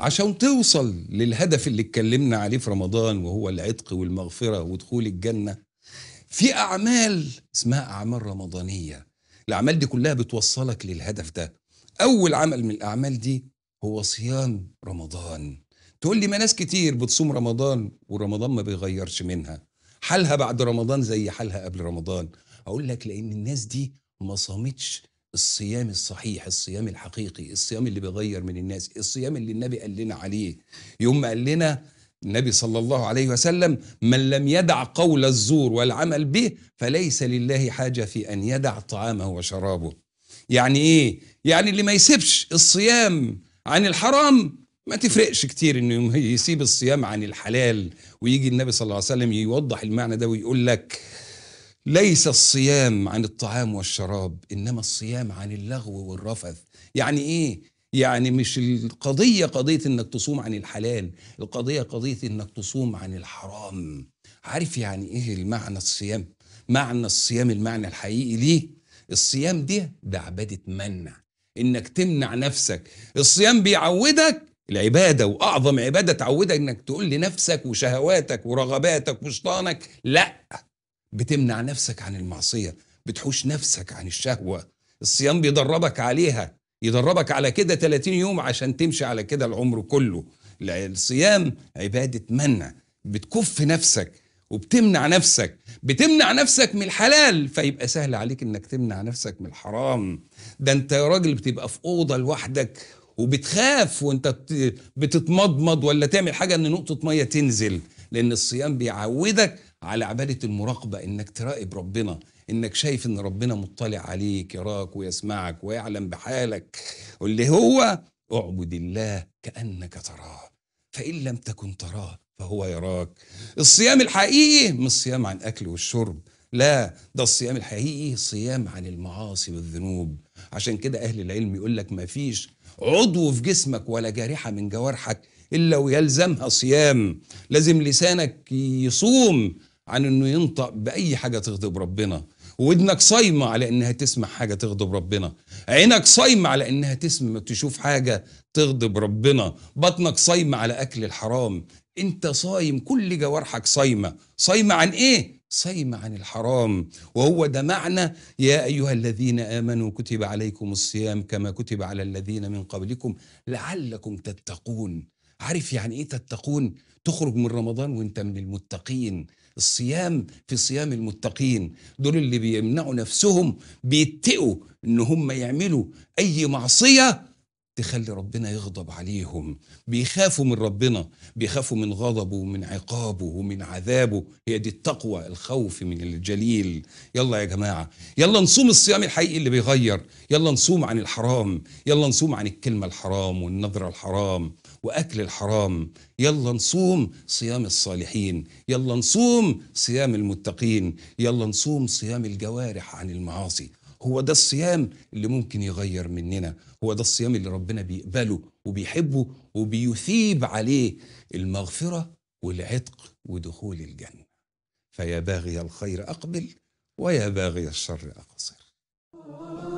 عشان توصل للهدف اللي اتكلمنا عليه في رمضان وهو العتق والمغفرة ودخول الجنة في أعمال اسمها أعمال رمضانية الأعمال دي كلها بتوصلك للهدف ده أول عمل من الأعمال دي هو صيام رمضان تقول لي ما ناس كتير بتصوم رمضان ورمضان ما بيغيرش منها حالها بعد رمضان زي حالها قبل رمضان أقول لك لأن الناس دي ما صامتش الصيام الصحيح الصيام الحقيقي الصيام اللي بيغير من الناس الصيام اللي النبي قال لنا عليه يوم ما قال لنا النبي صلى الله عليه وسلم من لم يدع قول الزور والعمل به فليس لله حاجة في أن يدع طعامه وشرابه يعني إيه؟ يعني اللي ما يسيبش الصيام عن الحرام ما تفرقش كتير انه يسيب الصيام عن الحلال ويجي النبي صلى الله عليه وسلم يوضح المعنى ده ويقول لك ليس الصيام عن الطعام والشراب انما الصيام عن اللغو والرفث يعني ايه يعني مش القضيه قضيه انك تصوم عن الحلال القضيه قضيه انك تصوم عن الحرام عارف يعني ايه المعنى الصيام معنى الصيام المعنى الحقيقي ليه الصيام دي ده عباده منع انك تمنع نفسك الصيام بيعودك العباده واعظم عباده تعودك انك تقول لنفسك وشهواتك ورغباتك وشيطانك لا بتمنع نفسك عن المعصية بتحوش نفسك عن الشهوة الصيام بيدربك عليها يدربك على كده 30 يوم عشان تمشي على كده العمر كله الصيام عبادة منع بتكف نفسك وبتمنع نفسك بتمنع نفسك من الحلال فيبقى سهل عليك انك تمنع نفسك من الحرام ده انت يا راجل بتبقى في اوضه لوحدك وبتخاف وانت بتتمضمض ولا تعمل حاجه ان نقطه ميه تنزل لأن الصيام بيعودك على عبادة المراقبة إنك تراقب ربنا إنك شايف إن ربنا مطلع عليك يراك ويسمعك ويعلم بحالك واللي هو اعبد الله كأنك تراه فإن لم تكن تراه فهو يراك الصيام الحقيقي مش صيام عن أكل والشرب لا ده الصيام الحقيقي صيام عن المعاصي والذنوب عشان كده أهل العلم يقول لك ما فيش عضو في جسمك ولا جارحة من جوارحك إلا ويلزمها صيام لازم لسانك يصوم عن انه ينطق باي حاجه تغضب ربنا ودنك صايمه على انها تسمع حاجه تغضب ربنا عينك صايمه على انها تسمع تشوف حاجه تغضب ربنا بطنك صايمه على اكل الحرام انت صايم كل جوارحك صايمه صايمه عن ايه صايمه عن الحرام وهو ده معنى يا ايها الذين امنوا كتب عليكم الصيام كما كتب على الذين من قبلكم لعلكم تتقون عارف يعني ايه تتقون تخرج من رمضان وانت من المتقين الصيام في صيام المتقين دول اللي بيمنعوا نفسهم بيتقوا ان هم يعملوا اي معصيه تخلي ربنا يغضب عليهم بيخافوا من ربنا بيخافوا من غضبه ومن عقابه ومن عذابه هي دي التقوى الخوف من الجليل يلا يا جماعة يلا نصوم الصيام الحقيقي اللي بيغير يلا نصوم عن الحرام يلا نصوم عن الكلمة الحرام والنظرة الحرام واكل الحرام يلا نصوم صيام الصالحين يلا نصوم صيام المتقين يلا نصوم صيام الجوارح عن المعاصي هو ده الصيام اللي ممكن يغير مننا هو ده الصيام اللي ربنا بيقبله وبيحبه وبيثيب عليه المغفرة والعتق ودخول الجنة فيا باغي الخير أقبل ويا باغي الشر أقصر